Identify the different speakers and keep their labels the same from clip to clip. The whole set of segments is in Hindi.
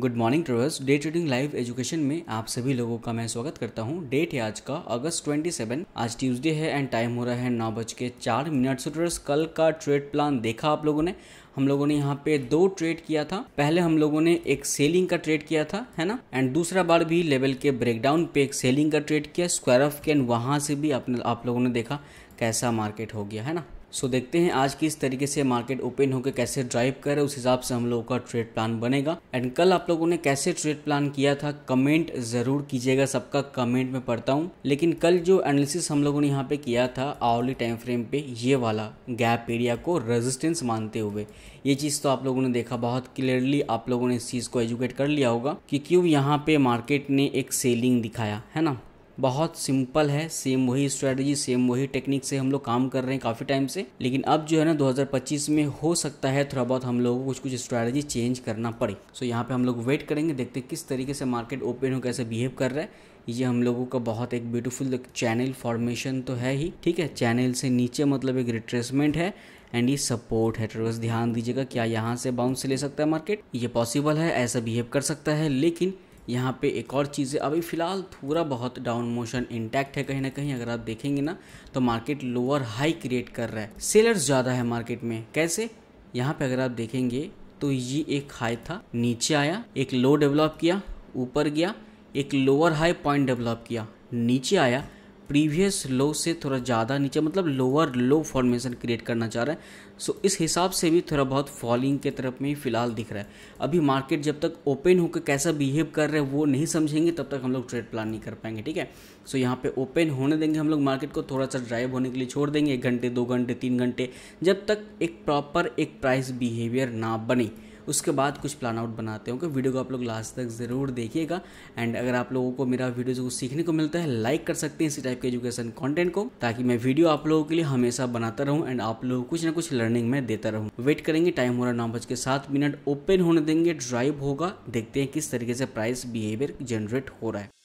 Speaker 1: good morning traders day trading live education में आप सभी लोगों का मैं स्वागत करता हूं डेट है आज का अगस्त 27 आज ट्यूसडे है एंड टाइम हो रहा है नौ बज के चार मिनट से ट्रेवर्स कल का ट्रेड प्लान देखा आप लोगों ने हम लोगों ने यहाँ पे दो ट्रेड किया था पहले हम लोगों ने एक सेलिंग का ट्रेड किया था है ना एंड दूसरा बार भी लेवल के ब्रेकडाउन पे एक सेलिंग का ट्रेड किया स्क्वायर ऑफ के वहाँ से भी आप लोगों ने देखा कैसा मार्केट हो गया है ना सो so, देखते हैं आज किस तरीके से मार्केट ओपन होकर कैसे ड्राइव करे उस हिसाब से हम लोगों का ट्रेड प्लान बनेगा एंड कल आप लोगों ने कैसे ट्रेड प्लान किया था कमेंट जरूर कीजिएगा सबका कमेंट में पढ़ता हूँ लेकिन कल जो एनालिसिस हम लोगों ने यहाँ पे किया था आवर्ली टाइम फ्रेम पे ये वाला गैप एरिया को रेजिस्टेंस मानते हुए ये चीज़ तो आप लोगों ने देखा बहुत क्लियरली आप लोगों ने इस चीज़ को एजुकेट कर लिया होगा कि क्यों यहाँ पे मार्केट ने एक सेलिंग दिखाया है ना बहुत सिंपल है सेम वही स्ट्रैटेजी सेम वही टेक्निक से हम लोग काम कर रहे हैं काफ़ी टाइम से लेकिन अब जो है ना 2025 में हो सकता है थोड़ा बहुत हम लोगों को कुछ कुछ स्ट्रैटेजी चेंज करना पड़े सो यहाँ पे हम लोग वेट करेंगे देखते किस तरीके से मार्केट ओपन हो कैसे बिहेव कर रहा है ये हम लोगों का बहुत एक ब्यूटीफुल चैनल फॉर्मेशन तो है ही ठीक है चैनल से नीचे मतलब एक रिट्रेसमेंट है एंड ये सपोर्ट है तो बस ध्यान दीजिएगा क्या यहाँ से बाउंस ले सकता है मार्केट ये पॉसिबल है ऐसा बिहेव कर सकता है लेकिन यहाँ पे एक और चीज़ है अभी फ़िलहाल थोड़ा बहुत डाउन मोशन इंटैक्ट है कहीं ना कहीं अगर आप देखेंगे ना तो मार्केट लोअर हाई क्रिएट कर रहा है सेलर्स ज़्यादा है मार्केट में कैसे यहाँ पे अगर आप देखेंगे तो ये एक हाई था नीचे आया एक लो डेवलप किया ऊपर गया एक लोअर हाई पॉइंट डेवलप किया नीचे आया प्रीवियस लो से थोड़ा ज़्यादा नीचे मतलब लोअर लो फॉर्मेशन क्रिएट करना चाह रहा है सो इस हिसाब से भी थोड़ा बहुत फॉलिंग के तरफ में ही फिलहाल दिख रहा है अभी मार्केट जब तक ओपन होकर कैसा बिहेव कर रहे हैं वो नहीं समझेंगे तब तक हम लोग ट्रेड प्लान नहीं कर पाएंगे ठीक है सो यहाँ पे ओपन होने देंगे हम लोग मार्केट को थोड़ा सा ड्राइव होने के लिए छोड़ देंगे एक घंटे दो घंटे तीन घंटे जब तक एक प्रॉपर एक प्राइस बिहेवियर ना बने उसके बाद कुछ प्लान आउट बनाते हैं ओके वीडियो को आप लोग लास्ट तक ज़रूर देखिएगा एंड अगर आप लोगों को मेरा वीडियो जो सीखने को मिलता है लाइक कर सकते हैं इसी टाइप के एजुकेशन कॉन्टेंट को ताकि मैं वीडियो आप लोगों के लिए हमेशा बनाता रहूँ एंड आप लोग कुछ ना कुछ लर्निंग में देता रहूँ वेट करेंगे टाइम हो रहा है नौ बज के सात मिनट ओपन होने देंगे ड्राइव होगा देखते हैं किस तरीके से प्राइस बिहेवियर जनरेट हो रहा है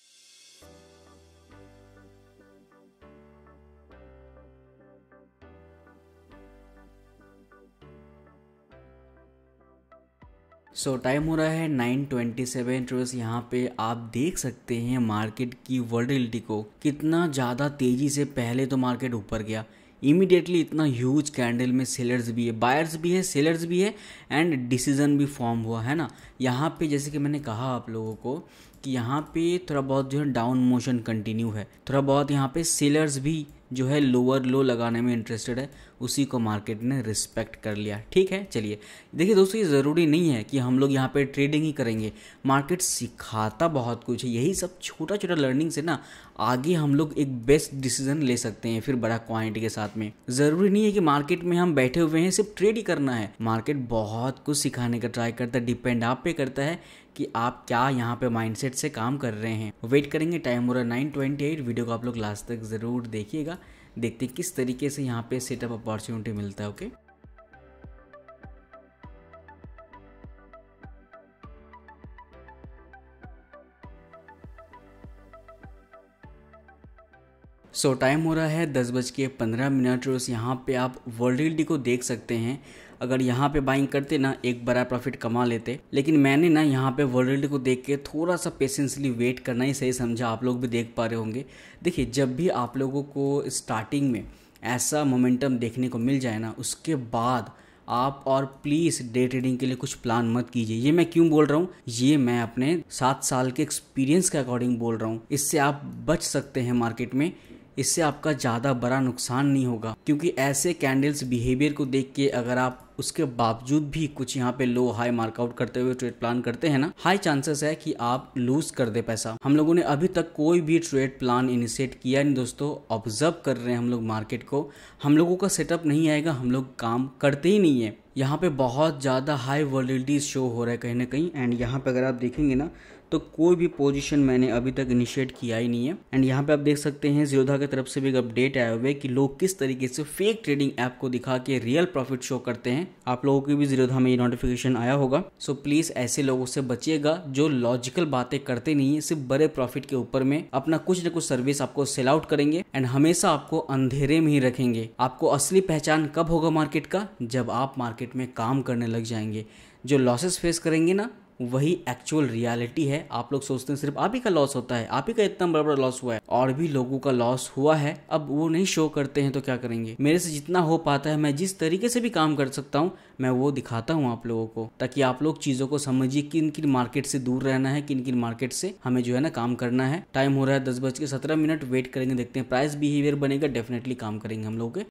Speaker 1: सो so, टाइम हो रहा है नाइन ट्वेंटी सेवन ट्रेस यहाँ पे आप देख सकते हैं मार्केट की वर्डिलिटी को कितना ज़्यादा तेज़ी से पहले तो मार्केट ऊपर गया इमीडिएटली इतना ह्यूज कैंडल में सेलर्स भी है बायर्स भी है सेलर्स भी है एंड डिसीजन भी फॉर्म हुआ है ना यहाँ पे जैसे कि मैंने कहा आप लोगों को कि यहाँ पे थोड़ा बहुत जो है डाउन मोशन कंटिन्यू है थोड़ा बहुत यहाँ पे सेलर्स भी जो है लोअर लो लगाने में इंटरेस्टेड है उसी को मार्केट ने रिस्पेक्ट कर लिया ठीक है चलिए देखिए दोस्तों ये ज़रूरी नहीं है कि हम लोग यहाँ पे ट्रेडिंग ही करेंगे मार्केट सिखाता बहुत कुछ है यही सब छोटा छोटा लर्निंग से ना आगे हम लोग एक बेस्ट डिसीजन ले सकते हैं फिर बड़ा क्वांटिटी के साथ में ज़रूरी नहीं है कि मार्केट में हम बैठे हुए हैं सिर्फ ट्रेड ही करना है मार्केट बहुत कुछ सिखाने का ट्राई करता है डिपेंड आप पे करता है कि आप क्या यहाँ पे माइंडसेट से काम कर रहे हैं वेट करेंगे टाइम हो रहा है नाइन वीडियो को आप लोग लास्ट तक ज़रूर देखिएगा देखते हैं किस तरीके से यहाँ पे सेटअप अपॉर्चुनिटी मिलता है ओके सो so, टाइम हो रहा है दस बज के पंद्रह मिनट और यहाँ पे आप वर्ल्ड को देख सकते हैं अगर यहाँ पे बाइंग करते ना एक बड़ा प्रॉफिट कमा लेते लेकिन मैंने ना यहाँ पे वर्ल्ड को देख के थोड़ा सा पेशेंसली वेट करना ही सही समझा आप लोग भी देख पा रहे होंगे देखिए जब भी आप लोगों को स्टार्टिंग में ऐसा मोमेंटम देखने को मिल जाए ना उसके बाद आप और प्लीज़ डे ट्रेडिंग के लिए कुछ प्लान मत कीजिए ये मैं क्यों बोल रहा हूँ ये मैं अपने सात साल के एक्सपीरियंस के अकॉर्डिंग बोल रहा हूँ इससे आप बच सकते हैं मार्केट में इससे आपका ज़्यादा बड़ा नुकसान नहीं होगा क्योंकि ऐसे कैंडल्स बिहेवियर को देख के अगर आप उसके बावजूद भी कुछ यहाँ पे लो हाई मार्कआउट करते हुए ट्रेड प्लान करते हैं ना हाई चांसेस है कि आप लूज कर दे पैसा हम लोगों ने अभी तक कोई भी ट्रेड प्लान इनिशिएट किया नहीं दोस्तों ऑब्जर्व कर रहे हैं हम लोग मार्केट को हम लोगों का सेटअप नहीं आएगा हम लोग काम करते ही नहीं है यहाँ पे बहुत ज़्यादा हाई वॉलिटी शो हो रहा है कहीं ना कहीं एंड यहाँ पे अगर आप देखेंगे ना तो कोई भी पोजीशन मैंने अभी तक इनिशिएट किया ही नहीं है एंड यहाँ पे आप देख सकते हैं जीरोधा की तरफ से भी एक अपडेट आया हुआ है कि लोग किस तरीके से फेक ट्रेडिंग ऐप को दिखा के रियल प्रॉफिट शो करते हैं आप लोगों की भी जीरोधा में ये नोटिफिकेशन आया होगा सो प्लीज ऐसे लोगों से बचिएगा जो लॉजिकल बातें करते नहीं है सिर्फ बड़े प्रॉफिट के ऊपर में अपना कुछ न कुछ सर्विस आपको सेल आउट करेंगे एंड हमेशा आपको अंधेरे में ही रखेंगे आपको असली पहचान कब होगा मार्केट का जब आप मार्केट में काम करने लग जाएंगे जो लॉसेस फेस करेंगे ना वही एक्चुअल रियलिटी है आप लोग सोचते हैं सिर्फ आप ही का लॉस होता है आप ही का इतना बड़ा बड़ा लॉस हुआ है और भी लोगों का लॉस हुआ है अब वो नहीं शो करते हैं तो क्या करेंगे मेरे से जितना हो पाता है मैं जिस तरीके से भी काम कर सकता हूँ मैं वो दिखाता हूँ आप लोगों को ताकि आप लोग चीज़ों को समझिए किन किन मार्केट से दूर रहना है किन किन मार्केट से हमें जो है ना काम करना है टाइम हो रहा है दस बज के सत्रह मिनट वेट करेंगे देखते हैं प्राइस बिहेवियर बनेगा डेफिनेटली काम करेंगे हम लोग के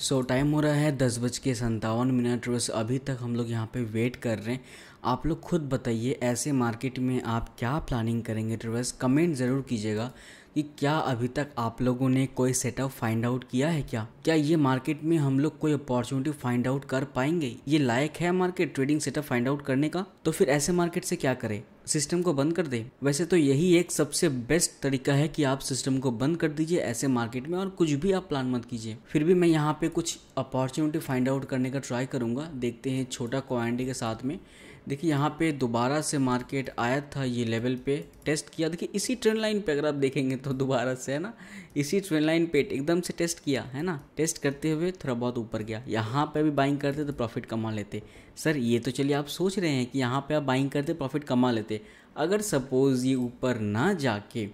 Speaker 1: सो so, टाइम हो रहा है दस बज के सन्तावन मिनट बस अभी तक हम लोग यहाँ पे वेट कर रहे हैं आप लोग खुद बताइए ऐसे मार्केट में आप क्या प्लानिंग करेंगे ट्रेवस कमेंट ज़रूर कीजिएगा कि क्या अभी तक आप लोगों ने कोई सेटअप फाइंड आउट किया है क्या क्या ये मार्केट में हम लोग कोई अपॉर्चुनिटी फाइंड आउट कर पाएंगे ये लायक है market trading setup find out करने का तो फिर ऐसे मार्केट से क्या करें सिस्टम को बंद कर दें वैसे तो यही एक सबसे बेस्ट तरीका है कि आप सिस्टम को बंद कर दीजिए ऐसे मार्केट में और कुछ भी आप प्लान मत कीजिए फिर भी मैं यहाँ पे कुछ अपॉर्चुनिटी फाइंड आउट करने का ट्राई करूँगा देखते हैं छोटा क्वान्टी के साथ में देखिए यहाँ पे दोबारा से मार्केट आया था ये लेवल पे टेस्ट किया देखिए इसी ट्रेंड लाइन पे अगर आप देखेंगे तो दोबारा से है ना इसी ट्रेन लाइन पे एकदम से टेस्ट किया है ना टेस्ट करते हुए थोड़ा बहुत ऊपर गया यहाँ पे भी बाइंग करते तो प्रॉफिट कमा लेते सर ये तो चलिए आप सोच रहे हैं कि यहाँ पे आप बाइंग करते प्रॉफिट कमा लेते अगर सपोज़ ये ऊपर ना जाके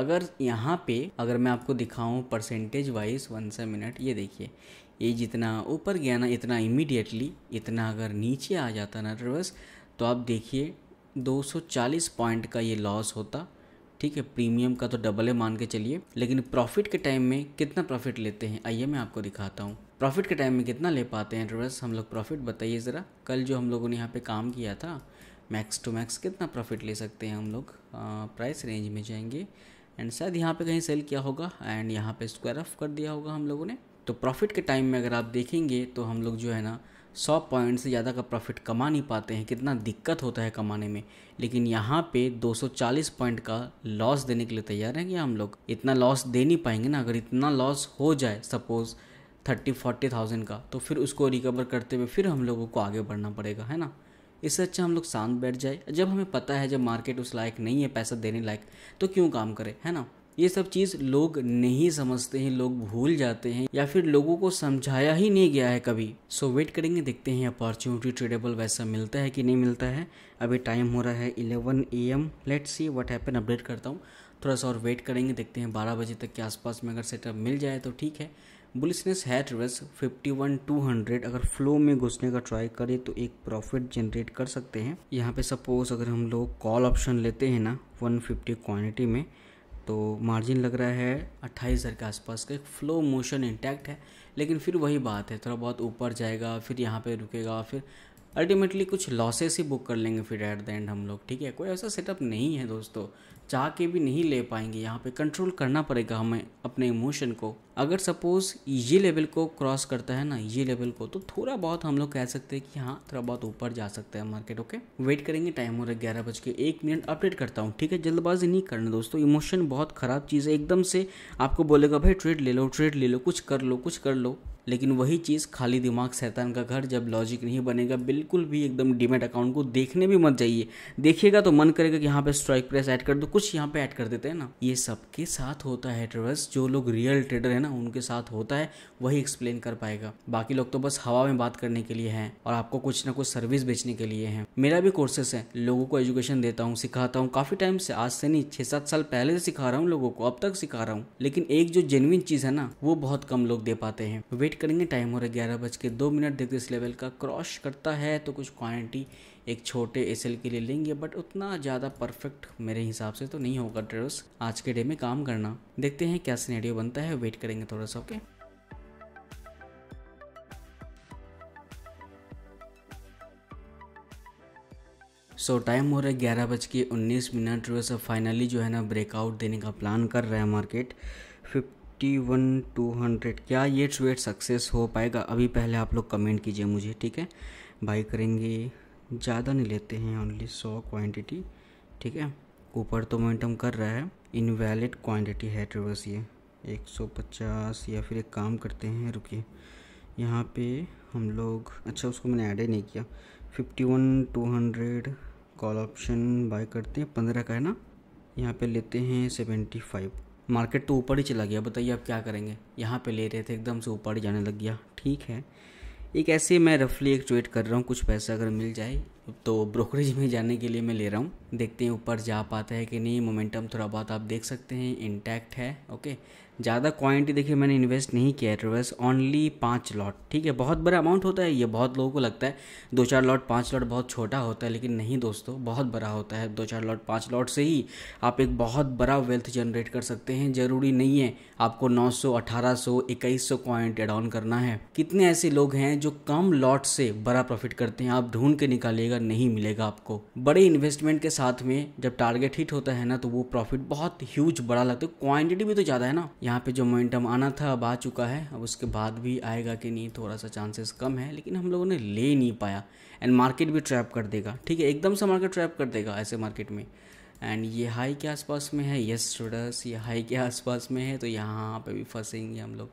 Speaker 1: अगर यहाँ पे अगर मैं आपको दिखाऊँ परसेंटेज वाइज वन से मिनट ये देखिए ये जितना ऊपर गया ना इतना इमीडिएटली इतना अगर नीचे आ जाता ना रिवर्स तो आप देखिए 240 पॉइंट का ये लॉस होता ठीक है प्रीमियम का तो डबल है मान के चलिए लेकिन प्रॉफिट के टाइम में कितना प्रॉफिट लेते हैं आइए मैं आपको दिखाता हूँ प्रॉफिट के टाइम में कितना ले पाते हैं ट्रेवल्स हम लोग प्रॉफिट बताइए ज़रा कल जो हम लोगों ने यहाँ पे काम किया था मैक्स टू मैक्स कितना प्रॉफिट ले सकते हैं हम लोग प्राइस रेंज में जाएंगे एंड शायद यहाँ पे कहीं सेल किया होगा एंड यहाँ पे स्क्वायर ऑफ कर दिया होगा हम लोगों ने तो प्रॉफिट के टाइम में अगर आप देखेंगे तो हम लोग जो है ना सौ पॉइंट से ज़्यादा का प्रॉफिट कमा नहीं पाते हैं कितना दिक्कत होता है कमाने में लेकिन यहाँ पे 240 पॉइंट का लॉस देने के लिए तैयार हैं क्या हम लोग इतना लॉस दे नहीं पाएंगे ना अगर इतना लॉस हो जाए सपोज़ थर्टी फोर्टी थाउजेंड का तो फिर उसको रिकवर करते हुए फिर हम लोगों को आगे बढ़ना पड़ेगा है ना इससे अच्छा हम लोग शांत बैठ जाए जब हमें पता है जब मार्केट उस लायक नहीं है पैसा देने लायक तो क्यों काम करें है ना ये सब चीज़ लोग नहीं समझते हैं लोग भूल जाते हैं या फिर लोगों को समझाया ही नहीं गया है कभी सो वेट करेंगे देखते हैं अपॉर्चुनिटी ट्रेडेबल वैसा मिलता है कि नहीं मिलता है अभी टाइम हो रहा है eleven A M let see what happen update करता हूँ थोड़ा सा और वेट करेंगे देखते हैं बारह बजे तक के आसपास में अगर सेटअप मिल जाए तो ठीक है बुलिसनेस है travels fifty one two hundred अगर फ्लो में घुसने का ट्राई करें तो एक प्रॉफिट जनरेट कर सकते हैं यहाँ पे सपोज अगर हम लोग कॉल ऑप्शन लेते हैं ना वन फिफ्टी क्वान्टिटी में तो मार्जिन लग रहा है अट्ठाईस हज़ार के आसपास का एक फ्लो मोशन इंटैक्ट है लेकिन फिर वही बात है थोड़ा बहुत ऊपर जाएगा फिर यहाँ पे रुकेगा फिर अल्टीमेटली कुछ लॉसेस ही बुक कर लेंगे फिर एट द एंड हम लोग ठीक है कोई ऐसा सेटअप नहीं है दोस्तों चाह के भी नहीं ले पाएंगे यहाँ पे कंट्रोल करना पड़ेगा हमें अपने इमोशन को अगर सपोज़ ये लेवल को क्रॉस करता है ना ये लेवल को तो थोड़ा बहुत हम लोग कह सकते हैं कि हाँ थोड़ा बहुत ऊपर जा सकता है मार्केट ओके वेट करेंगे टाइम हो रहा है ग्यारह बज के एक मिनट अपडेट करता हूँ ठीक है जल्दबाजी नहीं करना दोस्तों इमोशन बहुत ख़राब चीज़ है एकदम से आपको बोलेगा भाई ट्रेड ले लो ट्रेड ले लो कुछ कर लो कुछ कर लो लेकिन वही चीज़ खाली दिमाग शैतान का घर जब लॉजिक नहीं बनेगा बिल्कुल भी एकदम डीमेट अकाउंट को देखने भी मत जाइए देखिएगा तो मन करेगा कि यहाँ पे स्ट्राइक प्राइस ऐड कर दो कुछ यहाँ पे ऐड कर देते हैं ना ये सबके साथ होता है ट्रेडर्स जो लोग रियल ट्रेडर है ना उनके साथ होता है वही एक्सप्लेन कर पाएगा बाकी लोग तो बस हवा में बात करने के लिए है और आपको कुछ ना कुछ सर्विस बेचने के लिए है मेरा भी कोर्सेस है लोगों को एजुकेशन देता हूँ सिखाता हूँ काफी टाइम से आज से नहीं छह सात साल पहले से सिखा रहा हूँ लोगों को अब तक सिखा रहा हूँ लेकिन एक जो जेनुइन चीज है ना वो बहुत कम लोग दे पाते हैं वेट वेट करेंगे टाइम हो रहा है ग्यारह बज के दो मिनट देखते इस लेवल का क्रॉस करता है तो कुछ क्वांटिटी एक छोटे एस के लिए लेंगे बट उतना ज़्यादा परफेक्ट मेरे हिसाब से तो नहीं होगा ट्रेडर्स आज के डे में काम करना देखते हैं क्या सीनेडियो बनता है वेट करेंगे थोड़ा सा ओके सो टाइम हो रहा है ग्यारह बज के उन्नीस मिनट फाइनली जो है ना ब्रेकआउट देने का प्लान कर रहा है market fifth fifty one two hundred क्या ये ट्रेड सक्सेस हो पाएगा अभी पहले आप लोग कमेंट कीजिए मुझे ठीक है बाई करेंगे ज़्यादा नहीं लेते हैं ओनली सौ क्वांटिटी ठीक है ऊपर तो मोमेंटम कर रहा है इनवैलिड क्वांटिटी है ट्रेवर्स ये 150 या फिर एक काम करते हैं रुकिए यहाँ पे हम लोग अच्छा उसको मैंने ऐड ही नहीं किया two hundred call option buy करते हैं पंद्रह का है ना यहाँ पे लेते हैं 75 मार्केट तो ऊपर ही चला गया बताइए आप क्या करेंगे यहाँ पे ले रहे थे एकदम से ऊपर ही जाने लग गया ठीक है एक ऐसे मैं रफली एक ट्रेड कर रहा हूँ कुछ पैसा अगर मिल जाए तो ब्रोकरेज में जाने के लिए मैं ले रहा हूँ देखते हैं ऊपर जा पाता है कि नहीं मोमेंटम थोड़ा बहुत आप देख सकते हैं इंटैक्ट है ओके ज़्यादा क्वांटिटी देखिए मैंने इन्वेस्ट नहीं किया है ट्रेवल्स ओनली पाँच लॉट ठीक है बहुत बड़ा अमाउंट होता है ये बहुत लोगों को लगता है दो चार लॉट पाँच लॉट बहुत छोटा होता है लेकिन नहीं दोस्तों बहुत बड़ा होता है दो चार लॉट पाँच लॉट से ही आप एक बहुत बड़ा वेल्थ जनरेट कर सकते हैं ज़रूरी नहीं है आपको नौ सौ अठारह सौ इक्कीस सौ क्वाइंट डाउन ऑन करना है कितने ऐसे लोग हैं जो कम लॉट से बड़ा प्रॉफिट करते हैं आप ढूंढ के निकालिएगा नहीं मिलेगा आपको बड़े इन्वेस्टमेंट के साथ में जब टारगेट हिट होता है ना तो वो प्रॉफिट बहुत ह्यूज बड़ा लगता है क्वांटिटी भी तो ज़्यादा है ना यहाँ पे जो मोमेंटम आना था अब आ चुका है अब उसके बाद भी आएगा कि नहीं थोड़ा सा चांसेस कम है लेकिन हम लोगों ने ले नहीं पाया एंड मार्केट भी ट्रैप कर देगा ठीक है एकदम से मार्केट ट्रैप कर देगा ऐसे मार्केट में एंड ये हाई के आसपास में है यस स्टूडर्स ये हाई के आसपास में है तो यहाँ पे भी फंसेंगे हम लोग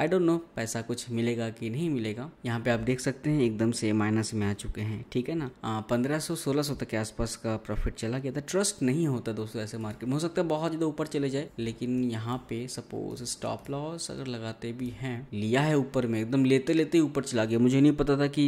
Speaker 1: आई डोंट नो पैसा कुछ मिलेगा कि नहीं मिलेगा यहाँ पे आप देख सकते हैं एकदम से माइनस में आ चुके हैं ठीक है ना पंद्रह सौ सोलह सौ तक के आसपास का प्रॉफिट चला गया था ट्रस्ट नहीं होता दोस्तों ऐसे मार्केट में हो सकता है बहुत ज़्यादा ऊपर चले जाए लेकिन यहाँ पे सपोज स्टॉप लॉस अगर लगाते भी हैं लिया है ऊपर में एकदम लेते लेते ही ऊपर चला गया मुझे नहीं पता था कि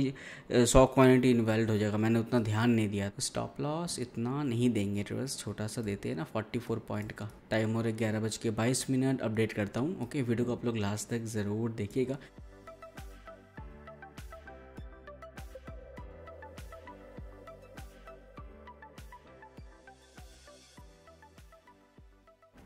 Speaker 1: सौ क्वान्टिटी इन्वेल्ड हो जाएगा मैंने उतना ध्यान नहीं दिया स्टॉप लॉस इतना नहीं देंगे ट्रस्ट छोटा सा देते हैं ना फोर्टी फोर पॉइंट का टाइम हो रहा है ग्यारह बज के बाईस मिनट अपडेट करता हूँ ओके वीडियो को आप लोग लास्ट तक ज़रूर देखिएगा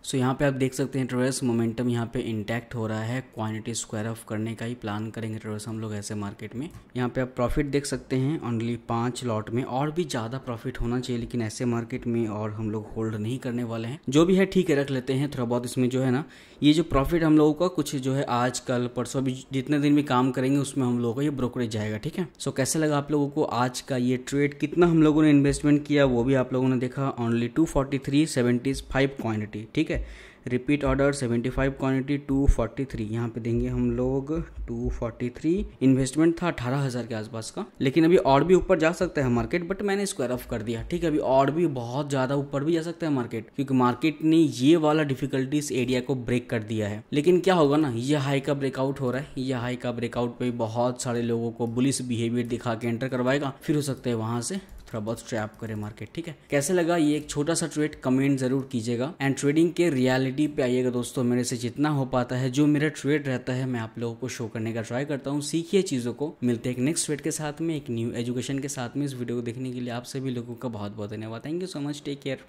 Speaker 1: सो यहाँ पे आप देख सकते हैं ट्रेवर्स मोमेंटम यहाँ पे इंटैक्ट हो रहा है क्वांटिटी स्क्वायर ऑफ करने का ही प्लान करेंगे ट्रेवल्स हम लोग ऐसे मार्केट में यहाँ पे आप प्रॉफिट देख सकते हैं ओनली पांच लॉट में और भी ज़्यादा प्रॉफिट होना चाहिए लेकिन ऐसे मार्केट में और हम लोग होल्ड नहीं करने वाले हैं जो भी है ठीक है रख लेते हैं थोड़ा बहुत इसमें जो है ना ये जो प्रॉफिट हम लोगों का कुछ जो है आज कल परसों भी जितने दिन भी काम करेंगे उसमें हम लोगों का ये ब्रोकरेज जाएगा ठीक है सो कैसे लगा आप लोगों को आज का ये ट्रेड कितना हम लोगों ने इन्वेस्टमेंट किया वो भी आप लोगों ने देखा only two forty three five quantity ठीक है है रिपीट ऑर्डर 75 क्वांटिटी 243 यहाँ पे देंगे हम लोग 243 इन्वेस्टमेंट था अठारह हज़ार के आसपास का लेकिन अभी और भी ऊपर जा सकता है मार्केट बट मैंने स्क्वायर ऑफ कर दिया ठीक है अभी और भी बहुत ज़्यादा ऊपर भी जा सकता है मार्केट क्योंकि मार्केट ने ये वाला डिफिकल्टी इस एरिया को ब्रेक कर दिया है लेकिन क्या होगा ना ये हाई का ब्रेकआउट हो रहा है ये हाई का ब्रेकआउट पे बहुत सारे लोगों को बुलिस बिहेवियर दिखा के एंटर करवाएगा फिर हो सकता है वहां से थोड़ा बहुत ट्रैप करे मार्केट ठीक है कैसे लगा ये एक छोटा सा ट्रेड कमेंट जरूर कीजिएगा एंड ट्रेडिंग के रियलिटी पे आइएगा दोस्तों मेरे से जितना हो पाता है जो मेरा ट्रेड रहता है मैं आप लोगों को शो करने का ट्राई करता हूँ सीखिए चीज़ों को मिलते हैं नेक्स्ट ट्रेड के साथ में एक न्यू एजुकेशन के साथ में इस वीडियो को देखने के लिए आप सभी लोगों का बहुत बहुत धन्यवाद thank you so much take care